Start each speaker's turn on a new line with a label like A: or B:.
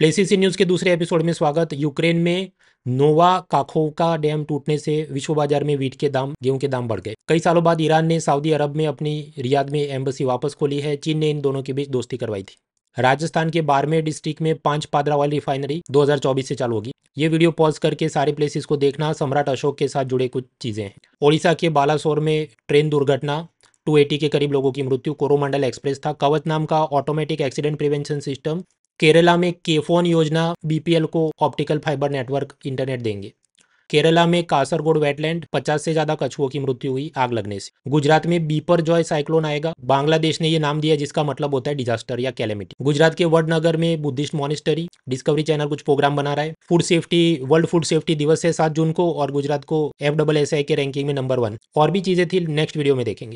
A: प्लेसीसी news के दूसरे episode में स्वागत यूक्रेन में नोवा का डैम टूटने से विश्व बाजार में वीट के दाम गेहूं के दाम बढ़ गए कई सालों बाद ईरान ने सऊदी अरब में अपनी रियाद में एम्बेसी वापस खोली है चीन ने इन दोनों के बीच दोस्ती करवाई थी राजस्थान के बारमेर डिस्ट्रिक्ट में पांच पादरा वाली रिफाइनरी 2024 से चालू होगी ये वीडियो पॉज करके सारे प्लेसेस को देखना सम्राट अशोक के साथ जुड़े कुछ चीज़ें हैं ओडिशा के बालासोर में ट्रेन दुर्घटना 280 के करीब लोगों की मृत्यु कोरोमंडल एक्सप्रेस था कवच नाम का automatic accident prevention system Kerala में केफोन योजना बीपीएल को ऑप्टिकल फाइबर नेटवर्क इंटरनेट देंगे केरला में कासरगोड वेटलैंड 50 से ज्यादा कछुओं की मृत्यु हुई आग लगने से गुजरात में बीपर जॉय साइक्लोन आएगा बांग्लादेश ने ये नाम दिया जिसका मतलब होता है डिजास्टर या कैलेमिटी गुजरात के वडनगर में बुद्धिस्ट मॉनिस्टरी डिस्कवरी चैनल कुछ प्रोग्राम बना रहा है food safety world food safety दिवस है सात जून को और गुजरात को एफ डबल एस आई के रैंकिंग में नंबर वन और भी चीजें थी नेक्स्ट वीडियो में देखेंगे